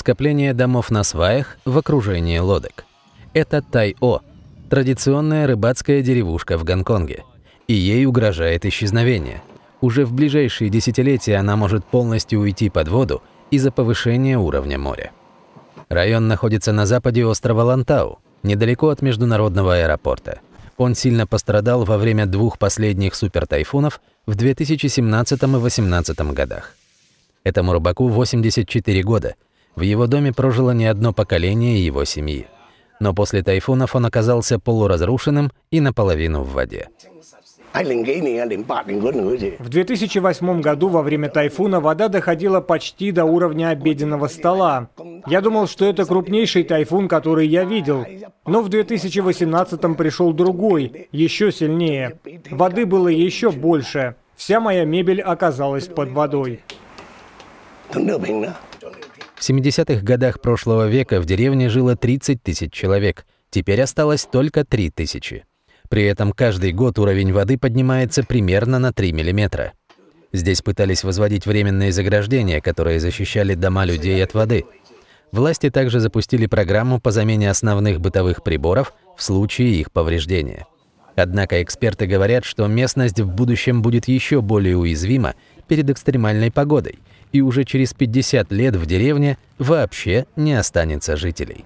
скопление домов на сваях в окружении лодок. Это Тай-О, традиционная рыбацкая деревушка в Гонконге, и ей угрожает исчезновение. Уже в ближайшие десятилетия она может полностью уйти под воду из-за повышения уровня моря. Район находится на западе острова Лантау, недалеко от международного аэропорта. Он сильно пострадал во время двух последних супертайфунов в 2017 и 2018 годах. Этому рыбаку 84 года – в его доме прожило не одно поколение его семьи. Но после тайфунов он оказался полуразрушенным и наполовину в воде. В 2008 году во время тайфуна вода доходила почти до уровня обеденного стола. Я думал, что это крупнейший тайфун, который я видел. Но в 2018 пришел другой, еще сильнее. Воды было еще больше. Вся моя мебель оказалась под водой. В 70-х годах прошлого века в деревне жило 30 тысяч человек, теперь осталось только 3 тысячи. При этом каждый год уровень воды поднимается примерно на 3 миллиметра. Здесь пытались возводить временные заграждения, которые защищали дома людей от воды. Власти также запустили программу по замене основных бытовых приборов в случае их повреждения. Однако эксперты говорят, что местность в будущем будет еще более уязвима перед экстремальной погодой, и уже через 50 лет в деревне вообще не останется жителей.